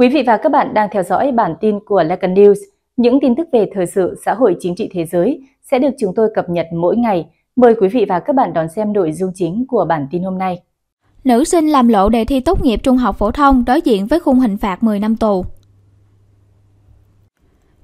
Quý vị và các bạn đang theo dõi bản tin của Lecan News. Những tin tức về thời sự, xã hội, chính trị thế giới sẽ được chúng tôi cập nhật mỗi ngày. Mời quý vị và các bạn đón xem nội dung chính của bản tin hôm nay. Nữ sinh làm lộ đề thi tốt nghiệp trung học phổ thông đối diện với khung hình phạt 10 năm tù.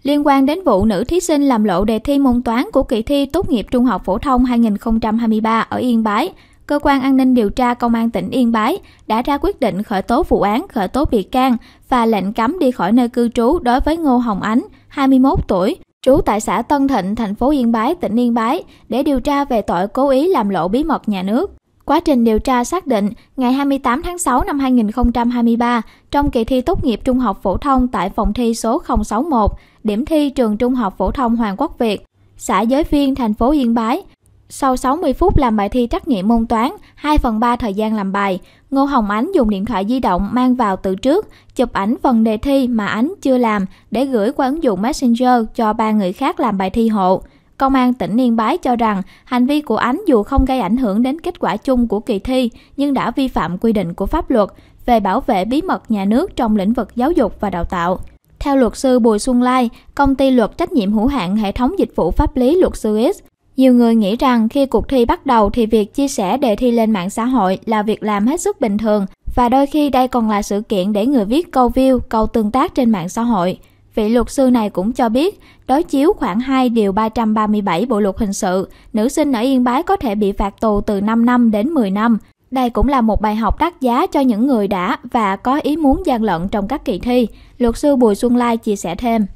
Liên quan đến vụ nữ thí sinh làm lộ đề thi môn toán của kỳ thi tốt nghiệp trung học phổ thông 2023 ở Yên Bái, cơ quan an ninh điều tra công an tỉnh Yên Bái đã ra quyết định khởi tố vụ án, khởi tố bị can và lệnh cấm đi khỏi nơi cư trú đối với Ngô Hồng Ánh, 21 tuổi, trú tại xã Tân Thịnh, thành phố Yên Bái, tỉnh Yên Bái để điều tra về tội cố ý làm lộ bí mật nhà nước. Quá trình điều tra xác định, ngày 28 tháng 6 năm 2023, trong kỳ thi tốt nghiệp trung học phổ thông tại phòng thi số 061, điểm thi trường Trung học phổ thông Hoàng Quốc Việt, xã Giới Viên, thành phố Yên Bái, sau 60 phút làm bài thi trắc nghiệm môn toán, 2 phần 3 thời gian làm bài, Ngô Hồng Ánh dùng điện thoại di động mang vào từ trước, chụp ảnh phần đề thi mà Ánh chưa làm để gửi qua ứng dụng Messenger cho ba người khác làm bài thi hộ. Công an tỉnh Yên Bái cho rằng hành vi của Ánh dù không gây ảnh hưởng đến kết quả chung của kỳ thi nhưng đã vi phạm quy định của pháp luật về bảo vệ bí mật nhà nước trong lĩnh vực giáo dục và đào tạo. Theo luật sư Bùi Xuân Lai, công ty luật trách nhiệm hữu hạn hệ thống dịch vụ pháp lý luật sư X nhiều người nghĩ rằng khi cuộc thi bắt đầu thì việc chia sẻ đề thi lên mạng xã hội là việc làm hết sức bình thường và đôi khi đây còn là sự kiện để người viết câu view, câu tương tác trên mạng xã hội. Vị luật sư này cũng cho biết, đối chiếu khoảng 2 điều 337 Bộ luật hình sự, nữ sinh ở Yên Bái có thể bị phạt tù từ 5 năm đến 10 năm. Đây cũng là một bài học đắt giá cho những người đã và có ý muốn gian lận trong các kỳ thi, luật sư Bùi Xuân Lai chia sẻ thêm.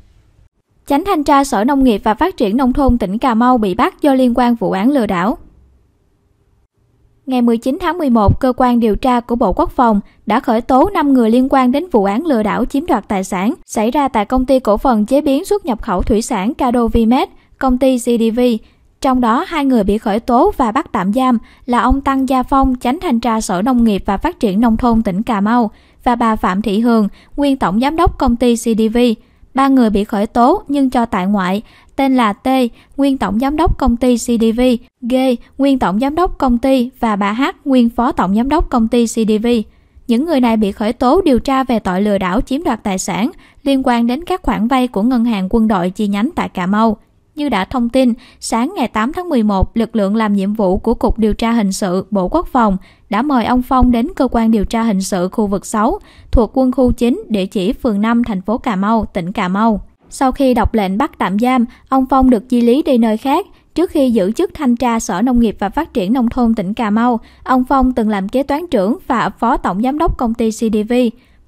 Chánh thanh tra Sở Nông nghiệp và Phát triển Nông thôn tỉnh Cà Mau bị bắt do liên quan vụ án lừa đảo. Ngày 19 tháng 11, cơ quan điều tra của Bộ Quốc phòng đã khởi tố 5 người liên quan đến vụ án lừa đảo chiếm đoạt tài sản xảy ra tại công ty cổ phần chế biến xuất nhập khẩu thủy sản Cado ViMet công ty GDV. Trong đó, hai người bị khởi tố và bắt tạm giam là ông Tăng Gia Phong, chánh thanh tra Sở Nông nghiệp và Phát triển Nông thôn tỉnh Cà Mau và bà Phạm Thị Hường, nguyên tổng giám đốc công ty GDV. Ba người bị khởi tố nhưng cho tại ngoại, tên là T, nguyên tổng giám đốc công ty CDV, G, nguyên tổng giám đốc công ty và bà H, nguyên phó tổng giám đốc công ty CDV. Những người này bị khởi tố điều tra về tội lừa đảo chiếm đoạt tài sản liên quan đến các khoản vay của Ngân hàng Quân đội chi nhánh tại Cà Mau. Như đã thông tin, sáng ngày 8 tháng 11, lực lượng làm nhiệm vụ của Cục Điều tra Hình sự Bộ Quốc phòng đã mời ông Phong đến cơ quan điều tra hình sự khu vực 6 thuộc quân khu 9, địa chỉ phường 5 thành phố Cà Mau, tỉnh Cà Mau. Sau khi đọc lệnh bắt tạm giam, ông Phong được di lý đi nơi khác. Trước khi giữ chức thanh tra Sở Nông nghiệp và Phát triển Nông thôn tỉnh Cà Mau, ông Phong từng làm kế toán trưởng và phó tổng giám đốc công ty CDV.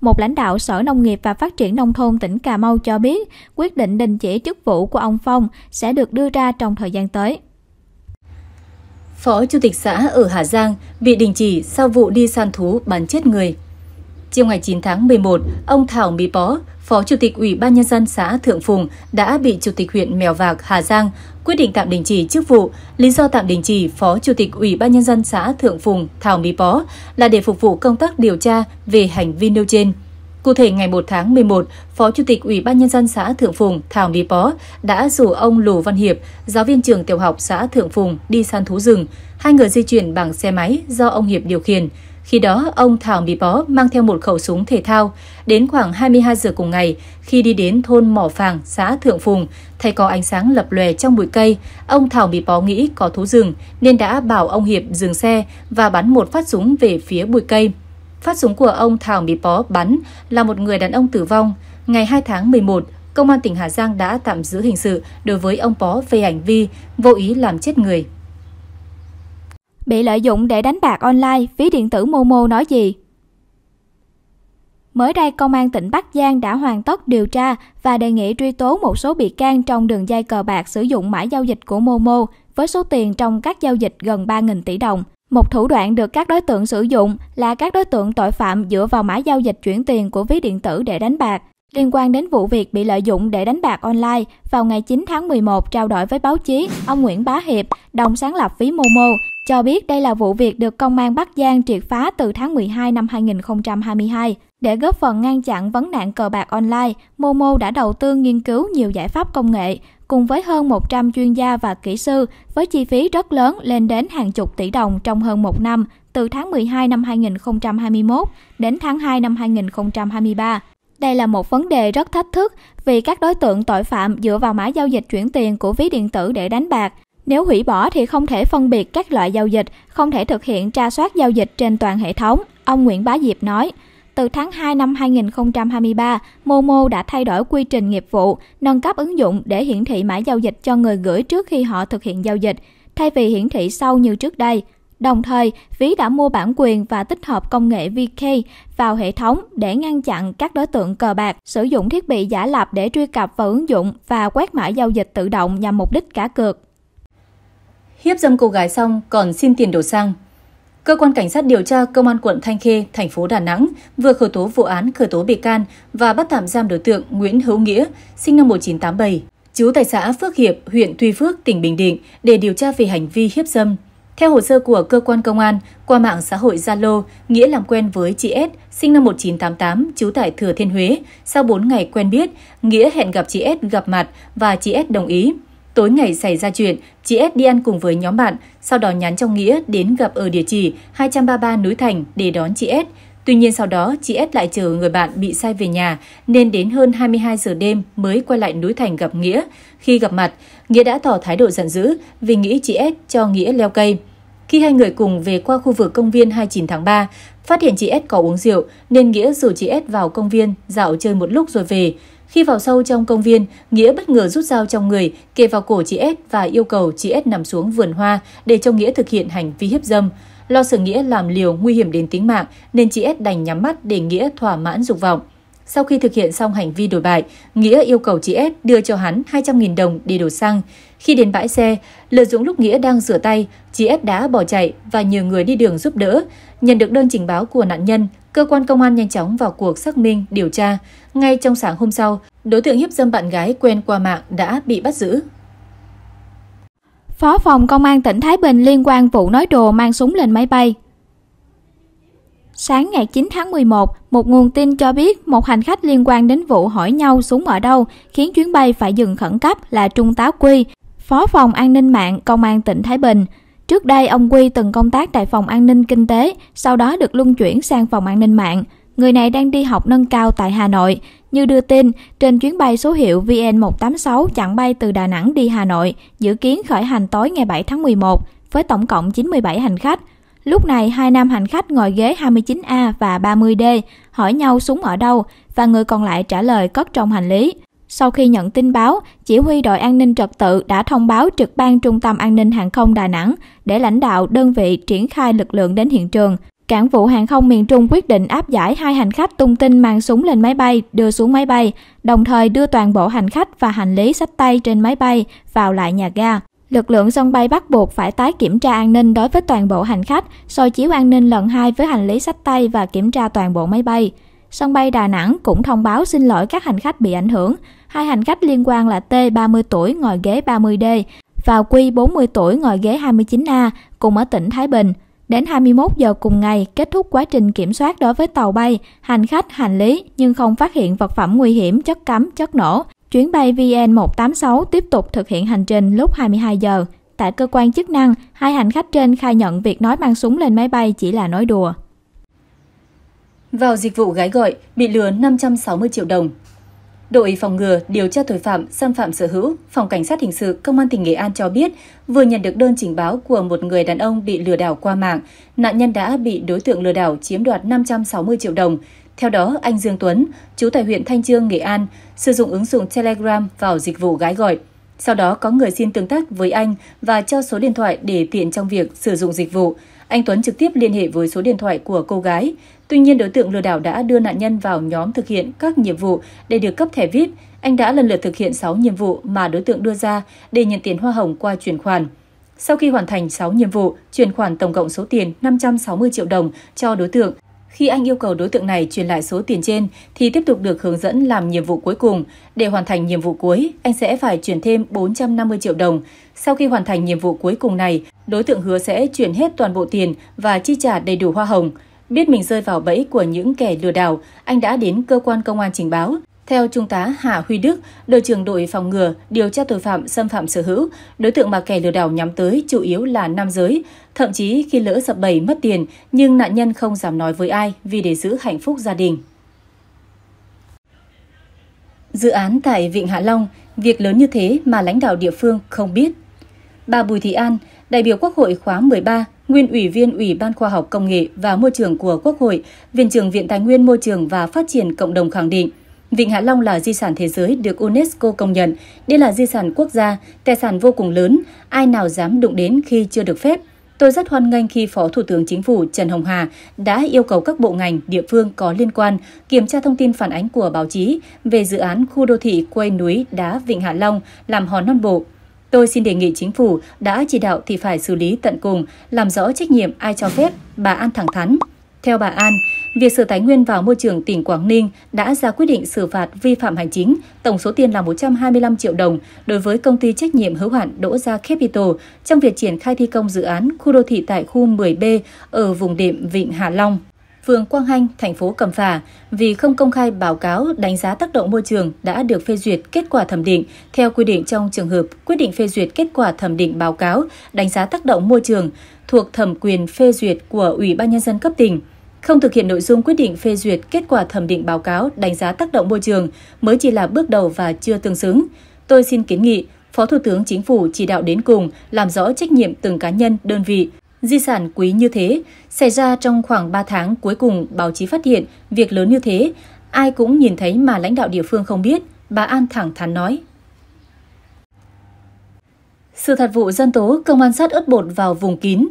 Một lãnh đạo Sở Nông nghiệp và Phát triển Nông thôn tỉnh Cà Mau cho biết quyết định đình chỉ chức vụ của ông Phong sẽ được đưa ra trong thời gian tới. Phó Chủ tịch xã ở Hà Giang bị đình chỉ sau vụ đi săn thú bắn chết người. Chiều ngày 9 tháng 11, ông Thảo Mỹ Bó, Phó Chủ tịch Ủy ban Nhân dân xã Thượng Phùng đã bị Chủ tịch huyện Mèo Vạc, Hà Giang quyết định tạm đình chỉ chức vụ. Lý do tạm đình chỉ Phó Chủ tịch Ủy ban Nhân dân xã Thượng Phùng Thảo Mỹ Bó là để phục vụ công tác điều tra về hành vi nêu trên. Cụ thể, ngày 1 tháng 11, Phó Chủ tịch Ủy ban Nhân dân xã Thượng Phùng Thảo Mỹ Bó đã rủ ông Lù Văn Hiệp, giáo viên trường tiểu học xã Thượng Phùng đi săn thú rừng. Hai người di chuyển bằng xe máy do ông Hiệp điều khiển. Khi đó, ông Thảo Mì Bó mang theo một khẩu súng thể thao. Đến khoảng 22 giờ cùng ngày, khi đi đến thôn Mỏ Phàng, xã Thượng Phùng, thấy có ánh sáng lập lòe trong bụi cây, ông Thảo Mì Bó nghĩ có thú rừng nên đã bảo ông Hiệp dừng xe và bắn một phát súng về phía bụi cây. Phát súng của ông Thảo Mì Bó bắn là một người đàn ông tử vong. Ngày 2 tháng 11, Công an tỉnh Hà Giang đã tạm giữ hình sự đối với ông Pó về hành vi vô ý làm chết người bị lợi dụng để đánh bạc online, ví điện tử Momo nói gì? Mới đây, Công an tỉnh Bắc Giang đã hoàn tất điều tra và đề nghị truy tố một số bị can trong đường dây cờ bạc sử dụng mã giao dịch của Momo với số tiền trong các giao dịch gần 3.000 tỷ đồng. Một thủ đoạn được các đối tượng sử dụng là các đối tượng tội phạm dựa vào mã giao dịch chuyển tiền của ví điện tử để đánh bạc. Liên quan đến vụ việc bị lợi dụng để đánh bạc online, vào ngày 9 tháng 11 trao đổi với báo chí, ông Nguyễn Bá Hiệp, đồng sáng lập ví Momo, cho biết đây là vụ việc được Công an Bắc Giang triệt phá từ tháng 12 năm 2022. Để góp phần ngăn chặn vấn nạn cờ bạc online, Momo đã đầu tư nghiên cứu nhiều giải pháp công nghệ, cùng với hơn 100 chuyên gia và kỹ sư, với chi phí rất lớn lên đến hàng chục tỷ đồng trong hơn một năm, từ tháng 12 năm 2021 đến tháng 2 năm 2023. Đây là một vấn đề rất thách thức vì các đối tượng tội phạm dựa vào mã giao dịch chuyển tiền của ví điện tử để đánh bạc. Nếu hủy bỏ thì không thể phân biệt các loại giao dịch, không thể thực hiện tra soát giao dịch trên toàn hệ thống, ông Nguyễn Bá Diệp nói. Từ tháng 2 năm 2023, Momo đã thay đổi quy trình nghiệp vụ, nâng cấp ứng dụng để hiển thị mã giao dịch cho người gửi trước khi họ thực hiện giao dịch, thay vì hiển thị sau như trước đây. Đồng thời, phí đã mua bản quyền và tích hợp công nghệ VK vào hệ thống để ngăn chặn các đối tượng cờ bạc sử dụng thiết bị giả lập để truy cập vào ứng dụng và quét mã giao dịch tự động nhằm mục đích cá cược. Hiếp dâm cô gái xong còn xin tiền đổ xăng. Cơ quan cảnh sát điều tra Công an quận Thanh Khê, thành phố Đà Nẵng vừa khởi tố vụ án khởi tố bị can và bắt tạm giam đối tượng Nguyễn Hữu Nghĩa, sinh năm 1987, trú tại xã Phước Hiệp, huyện Tuy Phước, tỉnh Bình Định để điều tra về hành vi hiếp dâm. Theo hồ sơ của cơ quan công an, qua mạng xã hội Zalo, Nghĩa làm quen với chị S, sinh năm 1988, trú tại Thừa Thiên Huế. Sau 4 ngày quen biết, Nghĩa hẹn gặp chị S gặp mặt và chị S đồng ý. Tối ngày xảy ra chuyện, chị S đi ăn cùng với nhóm bạn, sau đó nhắn cho Nghĩa đến gặp ở địa chỉ 233 Núi Thành để đón chị S. Tuy nhiên sau đó, chị S lại chờ người bạn bị sai về nhà, nên đến hơn 22 giờ đêm mới quay lại núi Thành gặp Nghĩa. Khi gặp mặt, Nghĩa đã tỏ thái độ giận dữ vì nghĩ chị S cho Nghĩa leo cây. Khi hai người cùng về qua khu vực công viên 29 tháng 3, phát hiện chị S có uống rượu nên Nghĩa rủ chị S vào công viên dạo chơi một lúc rồi về. Khi vào sâu trong công viên, Nghĩa bất ngờ rút dao trong người, kề vào cổ chị S và yêu cầu chị S nằm xuống vườn hoa để cho Nghĩa thực hiện hành vi hiếp dâm. Lo sợ Nghĩa làm liều nguy hiểm đến tính mạng nên chị S đành nhắm mắt để Nghĩa thỏa mãn dục vọng. Sau khi thực hiện xong hành vi đổi bại, Nghĩa yêu cầu chị S đưa cho hắn 200.000 đồng để đổ xăng. Khi đến bãi xe, lợi dụng lúc Nghĩa đang rửa tay, chị S đã bỏ chạy và nhiều người đi đường giúp đỡ. Nhận được đơn trình báo của nạn nhân, cơ quan công an nhanh chóng vào cuộc xác minh, điều tra. Ngay trong sáng hôm sau, đối tượng hiếp dâm bạn gái quen qua mạng đã bị bắt giữ. Phó phòng công an tỉnh Thái Bình liên quan vụ nói đồ mang súng lên máy bay, Sáng ngày 9 tháng 11, một nguồn tin cho biết một hành khách liên quan đến vụ hỏi nhau súng ở đâu khiến chuyến bay phải dừng khẩn cấp là Trung tá Quy, Phó phòng an ninh mạng Công an tỉnh Thái Bình. Trước đây ông Quy từng công tác tại phòng an ninh kinh tế, sau đó được luân chuyển sang phòng an ninh mạng. Người này đang đi học nâng cao tại Hà Nội. Như đưa tin, trên chuyến bay số hiệu VN186 chặng bay từ Đà Nẵng đi Hà Nội, dự kiến khởi hành tối ngày 7 tháng 11 với tổng cộng 97 hành khách. Lúc này hai nam hành khách ngồi ghế 29A và 30D hỏi nhau súng ở đâu và người còn lại trả lời cất trong hành lý. Sau khi nhận tin báo, chỉ huy đội an ninh trật tự đã thông báo trực ban Trung tâm An ninh Hàng không Đà Nẵng để lãnh đạo đơn vị triển khai lực lượng đến hiện trường. Cảng vụ hàng không miền Trung quyết định áp giải hai hành khách tung tin mang súng lên máy bay, đưa xuống máy bay, đồng thời đưa toàn bộ hành khách và hành lý sách tay trên máy bay vào lại nhà ga. Lực lượng sân bay bắt buộc phải tái kiểm tra an ninh đối với toàn bộ hành khách, soi chiếu an ninh lần hai với hành lý sách tay và kiểm tra toàn bộ máy bay. Sân bay Đà Nẵng cũng thông báo xin lỗi các hành khách bị ảnh hưởng. Hai hành khách liên quan là T 30 tuổi ngồi ghế 30D và Q 40 tuổi ngồi ghế 29A cùng ở tỉnh Thái Bình. Đến 21 giờ cùng ngày, kết thúc quá trình kiểm soát đối với tàu bay, hành khách, hành lý nhưng không phát hiện vật phẩm nguy hiểm, chất cấm, chất nổ, Chuyến bay VN186 tiếp tục thực hiện hành trình lúc 22 giờ. Tại cơ quan chức năng, hai hành khách trên khai nhận việc nói mang súng lên máy bay chỉ là nói đùa. Vào dịch vụ gái gọi, bị lừa 560 triệu đồng. Đội phòng ngừa điều tra tội phạm xâm phạm sở hữu, phòng cảnh sát hình sự công an tỉnh Nghệ An cho biết vừa nhận được đơn trình báo của một người đàn ông bị lừa đảo qua mạng, nạn nhân đã bị đối tượng lừa đảo chiếm đoạt 560 triệu đồng. Theo đó, anh Dương Tuấn, chú tại huyện Thanh Trương, Nghệ An, sử dụng ứng dụng Telegram vào dịch vụ gái gọi. Sau đó có người xin tương tác với anh và cho số điện thoại để tiện trong việc sử dụng dịch vụ. Anh Tuấn trực tiếp liên hệ với số điện thoại của cô gái. Tuy nhiên, đối tượng lừa đảo đã đưa nạn nhân vào nhóm thực hiện các nhiệm vụ để được cấp thẻ VIP. Anh đã lần lượt thực hiện 6 nhiệm vụ mà đối tượng đưa ra để nhận tiền hoa hồng qua chuyển khoản. Sau khi hoàn thành 6 nhiệm vụ, chuyển khoản tổng cộng số tiền 560 triệu đồng cho đối tượng. Khi anh yêu cầu đối tượng này truyền lại số tiền trên thì tiếp tục được hướng dẫn làm nhiệm vụ cuối cùng. Để hoàn thành nhiệm vụ cuối, anh sẽ phải chuyển thêm 450 triệu đồng. Sau khi hoàn thành nhiệm vụ cuối cùng này, đối tượng hứa sẽ chuyển hết toàn bộ tiền và chi trả đầy đủ hoa hồng. Biết mình rơi vào bẫy của những kẻ lừa đảo, anh đã đến cơ quan công an trình báo. Theo Trung tá Hà Huy Đức, đội trưởng đội phòng ngừa điều tra tội phạm xâm phạm sở hữu, đối tượng mà kẻ lừa đảo nhắm tới chủ yếu là nam giới. Thậm chí khi lỡ sập bẫy mất tiền, nhưng nạn nhân không dám nói với ai vì để giữ hạnh phúc gia đình. Dự án tại Vịnh Hạ Long, việc lớn như thế mà lãnh đạo địa phương không biết. Bà Bùi Thị An, đại biểu Quốc hội khóa 13, nguyên ủy viên Ủy ban Khoa học Công nghệ và Môi trường của Quốc hội, Viện trưởng Viện Tài nguyên Môi trường và Phát triển Cộng đồng khẳng định – Vịnh Hạ Long là di sản thế giới được UNESCO công nhận. Đây là di sản quốc gia, tài sản vô cùng lớn, ai nào dám đụng đến khi chưa được phép. Tôi rất hoan nghênh khi Phó Thủ tướng Chính phủ Trần Hồng Hà đã yêu cầu các bộ ngành, địa phương có liên quan kiểm tra thông tin phản ánh của báo chí về dự án khu đô thị quê núi đá Vịnh Hạ Long làm hòn non bộ. Tôi xin đề nghị chính phủ đã chỉ đạo thì phải xử lý tận cùng, làm rõ trách nhiệm ai cho phép, bà An thẳng thắn, theo bà An, việc Sở Tài nguyên vào môi trường tỉnh Quảng Ninh đã ra quyết định xử phạt vi phạm hành chính, tổng số tiền là 125 triệu đồng đối với công ty trách nhiệm hữu hạn Đỗ Gia Capital trong việc triển khai thi công dự án khu đô thị tại khu 10B ở vùng đệm Vịnh Hạ Long phường Quang Hanh, thành phố Cẩm Phả vì không công khai báo cáo đánh giá tác động môi trường đã được phê duyệt kết quả thẩm định theo quy định trong trường hợp quyết định phê duyệt kết quả thẩm định báo cáo đánh giá tác động môi trường thuộc thẩm quyền phê duyệt của Ủy ban nhân dân cấp tỉnh không thực hiện nội dung quyết định phê duyệt kết quả thẩm định báo cáo đánh giá tác động môi trường mới chỉ là bước đầu và chưa tương xứng. Tôi xin kiến nghị Phó Thủ tướng Chính phủ chỉ đạo đến cùng làm rõ trách nhiệm từng cá nhân, đơn vị. Di sản quý như thế xảy ra trong khoảng 3 tháng cuối cùng báo chí phát hiện việc lớn như thế, ai cũng nhìn thấy mà lãnh đạo địa phương không biết, bà An thẳng thắn nói. Sự thật vụ dân tố công an sát ớt bột vào vùng kín,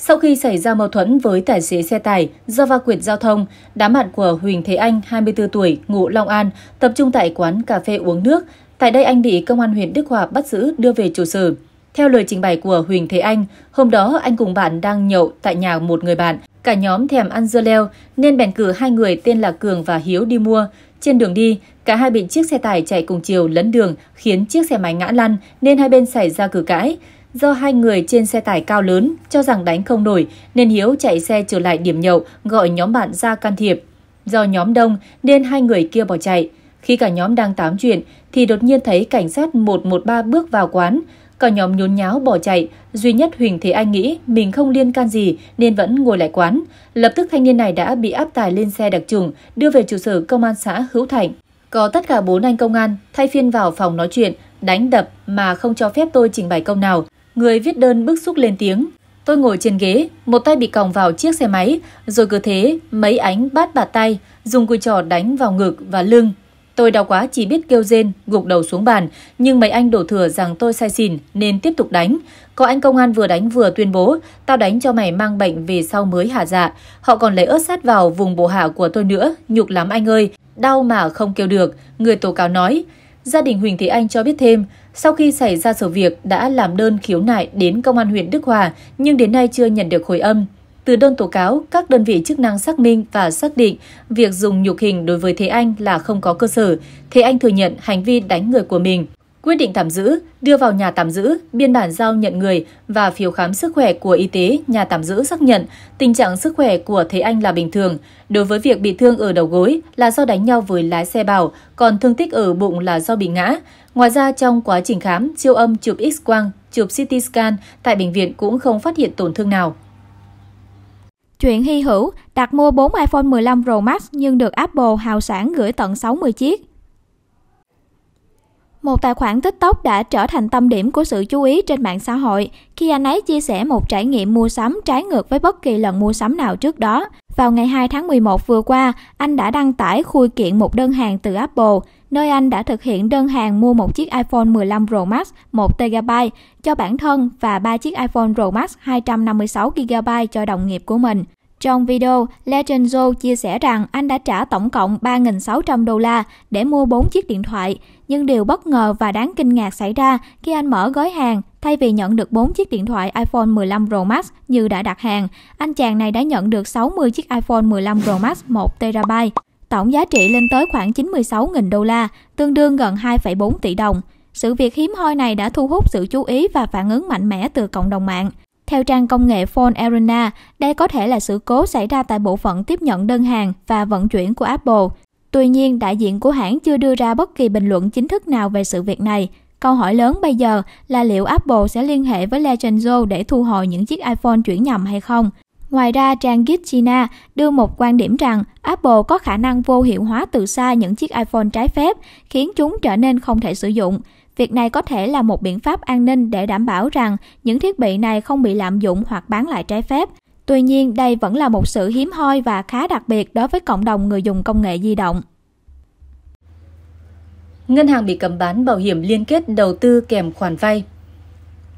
sau khi xảy ra mâu thuẫn với tài xế xe tải do va quyệt giao thông, đám bạn của Huỳnh Thế Anh, 24 tuổi, ngụ Long An, tập trung tại quán cà phê uống nước. Tại đây anh bị công an huyện Đức Hòa bắt giữ đưa về trụ sở. Theo lời trình bày của Huỳnh Thế Anh, hôm đó anh cùng bạn đang nhậu tại nhà một người bạn. Cả nhóm thèm ăn dưa leo nên bèn cử hai người tên là Cường và Hiếu đi mua. Trên đường đi, cả hai bị chiếc xe tải chạy cùng chiều lấn đường khiến chiếc xe máy ngã lăn nên hai bên xảy ra cử cãi. Do hai người trên xe tải cao lớn, cho rằng đánh không nổi nên Hiếu chạy xe trở lại điểm nhậu gọi nhóm bạn ra can thiệp. Do nhóm đông nên hai người kia bỏ chạy. Khi cả nhóm đang tám chuyện thì đột nhiên thấy cảnh sát 113 bước vào quán. Cả nhóm nhốn nháo bỏ chạy, duy nhất Huỳnh Thế Anh nghĩ mình không liên can gì nên vẫn ngồi lại quán. Lập tức thanh niên này đã bị áp tải lên xe đặc trùng, đưa về trụ sở công an xã Hữu Thạnh. Có tất cả bốn anh công an thay phiên vào phòng nói chuyện, đánh đập mà không cho phép tôi trình bày công nào. Người viết đơn bức xúc lên tiếng. Tôi ngồi trên ghế, một tay bị còng vào chiếc xe máy, rồi cứ thế mấy ánh bát bạt tay, dùng cùi trò đánh vào ngực và lưng. Tôi đau quá chỉ biết kêu rên, gục đầu xuống bàn, nhưng mấy anh đổ thừa rằng tôi sai xỉn nên tiếp tục đánh. Có anh công an vừa đánh vừa tuyên bố, tao đánh cho mày mang bệnh về sau mới hạ dạ. Họ còn lấy ớt sát vào vùng bộ hạ của tôi nữa, nhục lắm anh ơi, đau mà không kêu được, người tố cáo nói. Gia đình Huỳnh Thế Anh cho biết thêm, sau khi xảy ra sự việc đã làm đơn khiếu nại đến Công an huyện Đức Hòa nhưng đến nay chưa nhận được hồi âm. Từ đơn tố cáo, các đơn vị chức năng xác minh và xác định việc dùng nhục hình đối với Thế Anh là không có cơ sở. Thế Anh thừa nhận hành vi đánh người của mình quyết định tạm giữ, đưa vào nhà tạm giữ, biên bản giao nhận người và phiếu khám sức khỏe của y tế nhà tạm giữ xác nhận tình trạng sức khỏe của Thế Anh là bình thường. Đối với việc bị thương ở đầu gối là do đánh nhau với lái xe bảo, còn thương tích ở bụng là do bị ngã. Ngoài ra, trong quá trình khám, siêu âm chụp X-quang, chụp CT scan tại bệnh viện cũng không phát hiện tổn thương nào. Chuyện hy hữu, đặt mua 4 iPhone 15 Pro Max nhưng được Apple hào sản gửi tận 60 chiếc. Một tài khoản TikTok đã trở thành tâm điểm của sự chú ý trên mạng xã hội khi anh ấy chia sẻ một trải nghiệm mua sắm trái ngược với bất kỳ lần mua sắm nào trước đó. Vào ngày 2 tháng 11 vừa qua, anh đã đăng tải khui kiện một đơn hàng từ Apple, nơi anh đã thực hiện đơn hàng mua một chiếc iPhone 15 Pro Max 1TB cho bản thân và ba chiếc iPhone Pro Max 256GB cho đồng nghiệp của mình. Trong video, Legend Joe chia sẻ rằng anh đã trả tổng cộng 3.600 đô la để mua 4 chiếc điện thoại, nhưng điều bất ngờ và đáng kinh ngạc xảy ra khi anh mở gói hàng, thay vì nhận được 4 chiếc điện thoại iPhone 15 Pro Max như đã đặt hàng, anh chàng này đã nhận được 60 chiếc iPhone 15 Pro Max 1TB. Tổng giá trị lên tới khoảng 96.000 đô la, tương đương gần 2,4 tỷ đồng. Sự việc hiếm hoi này đã thu hút sự chú ý và phản ứng mạnh mẽ từ cộng đồng mạng. Theo trang công nghệ Phone Arena, đây có thể là sự cố xảy ra tại bộ phận tiếp nhận đơn hàng và vận chuyển của Apple. Tuy nhiên, đại diện của hãng chưa đưa ra bất kỳ bình luận chính thức nào về sự việc này. Câu hỏi lớn bây giờ là liệu Apple sẽ liên hệ với Legenzo để thu hồi những chiếc iPhone chuyển nhầm hay không? Ngoài ra, trang Git China đưa một quan điểm rằng Apple có khả năng vô hiệu hóa từ xa những chiếc iPhone trái phép, khiến chúng trở nên không thể sử dụng. Việc này có thể là một biện pháp an ninh để đảm bảo rằng những thiết bị này không bị lạm dụng hoặc bán lại trái phép. Tuy nhiên, đây vẫn là một sự hiếm hoi và khá đặc biệt đối với cộng đồng người dùng công nghệ di động. Ngân hàng bị cấm bán bảo hiểm liên kết đầu tư kèm khoản vay.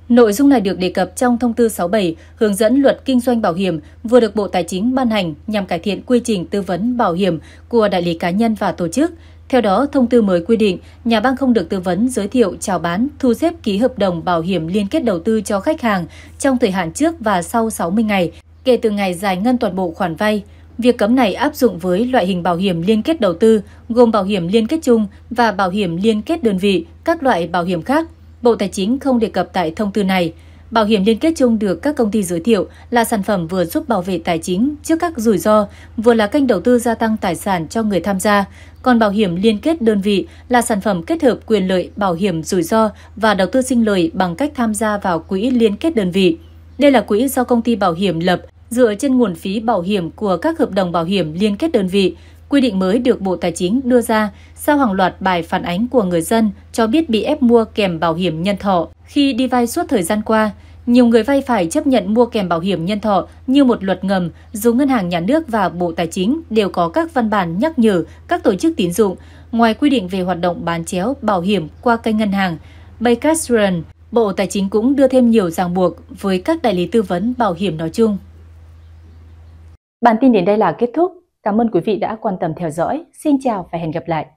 Nội dung này được đề cập trong thông tư 67 hướng dẫn luật kinh doanh bảo hiểm vừa được Bộ Tài chính ban hành nhằm cải thiện quy trình tư vấn bảo hiểm của đại lý cá nhân và tổ chức, theo đó, thông tư mới quy định, nhà băng không được tư vấn, giới thiệu, chào bán, thu xếp ký hợp đồng bảo hiểm liên kết đầu tư cho khách hàng trong thời hạn trước và sau 60 ngày, kể từ ngày giải ngân toàn bộ khoản vay. Việc cấm này áp dụng với loại hình bảo hiểm liên kết đầu tư, gồm bảo hiểm liên kết chung và bảo hiểm liên kết đơn vị, các loại bảo hiểm khác. Bộ Tài chính không đề cập tại thông tư này. Bảo hiểm liên kết chung được các công ty giới thiệu là sản phẩm vừa giúp bảo vệ tài chính trước các rủi ro, vừa là kênh đầu tư gia tăng tài sản cho người tham gia. Còn bảo hiểm liên kết đơn vị là sản phẩm kết hợp quyền lợi bảo hiểm rủi ro và đầu tư sinh lời bằng cách tham gia vào quỹ liên kết đơn vị. Đây là quỹ do công ty bảo hiểm lập dựa trên nguồn phí bảo hiểm của các hợp đồng bảo hiểm liên kết đơn vị, Quy định mới được Bộ Tài chính đưa ra sau hàng loạt bài phản ánh của người dân cho biết bị ép mua kèm bảo hiểm nhân thọ. Khi đi vay suốt thời gian qua, nhiều người vay phải chấp nhận mua kèm bảo hiểm nhân thọ như một luật ngầm, dù Ngân hàng Nhà nước và Bộ Tài chính đều có các văn bản nhắc nhở các tổ chức tín dụng, ngoài quy định về hoạt động bán chéo bảo hiểm qua kênh ngân hàng. Baycastrian, Bộ Tài chính cũng đưa thêm nhiều ràng buộc với các đại lý tư vấn bảo hiểm nói chung. Bản tin đến đây là kết thúc. Cảm ơn quý vị đã quan tâm theo dõi. Xin chào và hẹn gặp lại.